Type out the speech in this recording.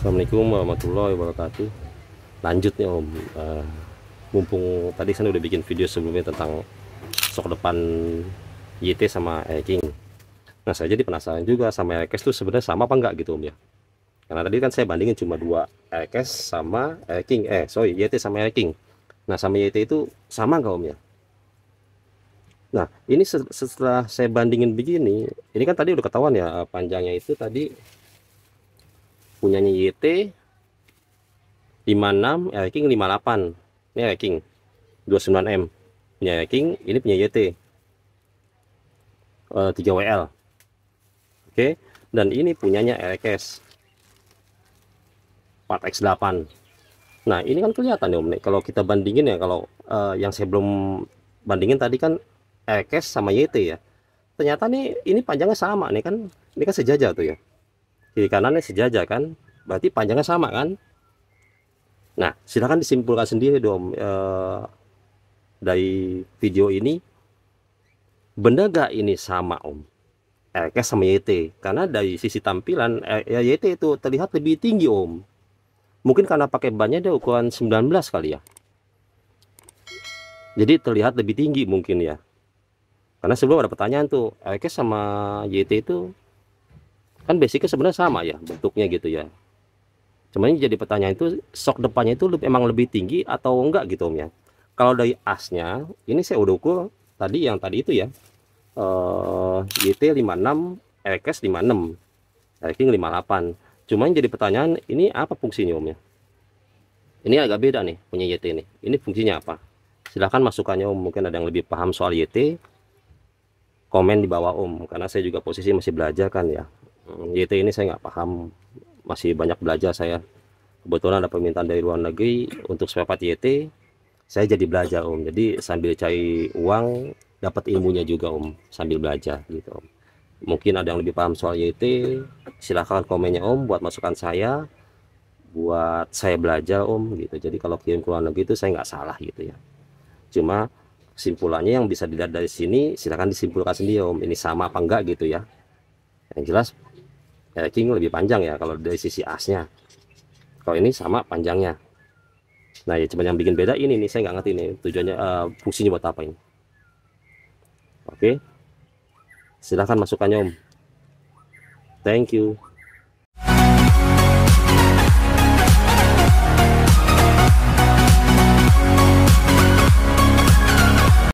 Assalamualaikum warahmatullahi wabarakatuh lanjut nih om uh, mumpung tadi saya kan udah bikin video sebelumnya tentang sok depan YT sama Eking. nah saya jadi penasaran juga sama EKES tuh sebenarnya sama apa enggak gitu om ya karena tadi kan saya bandingin cuma dua EKES sama Eking eh sorry YT sama Eking. nah sama YT itu sama enggak om ya Nah, ini setelah saya bandingin begini, ini kan tadi udah ketahuan ya eh, panjangnya itu tadi punyanya YT 56 L King 58 ini L King 29M punya L King ini punya YT 3WL eh, oke dan ini punyanya RKS 4X8 nah ini kan kelihatan ya Om nih kalau kita bandingin ya kalau uh, yang saya belum bandingin tadi kan RKS sama YT ya ternyata nih ini panjangnya sama nih kan ini kan sejajar tuh ya kiri kanannya sejajar kan berarti panjangnya sama kan nah silahkan disimpulkan sendiri dong eh, dari video ini benda gak ini sama om RK eh, sama YT karena dari sisi tampilan eh, YT ya itu terlihat lebih tinggi om mungkin karena pakai bannya dia ukuran 19 kali ya jadi terlihat lebih tinggi mungkin ya karena sebelum ada pertanyaan tuh RK eh, sama YT itu kan basicnya sebenarnya sama ya bentuknya gitu ya cuman jadi pertanyaan itu sok depannya itu lebih, emang lebih tinggi atau enggak gitu om ya kalau dari asnya ini saya udah ukur tadi yang tadi itu ya eh uh, YT 56 RKS 56 Racking 58 cuman jadi pertanyaan ini apa fungsinya om ya ini agak beda nih punya YT ini ini fungsinya apa silahkan masukannya om mungkin ada yang lebih paham soal YT komen di bawah om karena saya juga posisi masih belajar kan ya JT ini saya nggak paham masih banyak belajar saya kebetulan ada permintaan dari luar negeri untuk spare part YT saya jadi belajar om jadi sambil cari uang dapat ilmunya juga om sambil belajar gitu om mungkin ada yang lebih paham soal YT silahkan komennya om buat masukan saya buat saya belajar om gitu jadi kalau kirim ke luar negeri itu saya nggak salah gitu ya cuma simpulannya yang bisa dilihat dari sini silahkan disimpulkan sendiri om ini sama apa enggak gitu ya yang jelas ya, lebih panjang ya kalau dari sisi asnya kalau ini sama panjangnya nah ya cuman yang bikin beda ini nih saya nggak ngerti ini. tujuannya uh, fungsinya buat apa ini oke silahkan masukkannya om thank you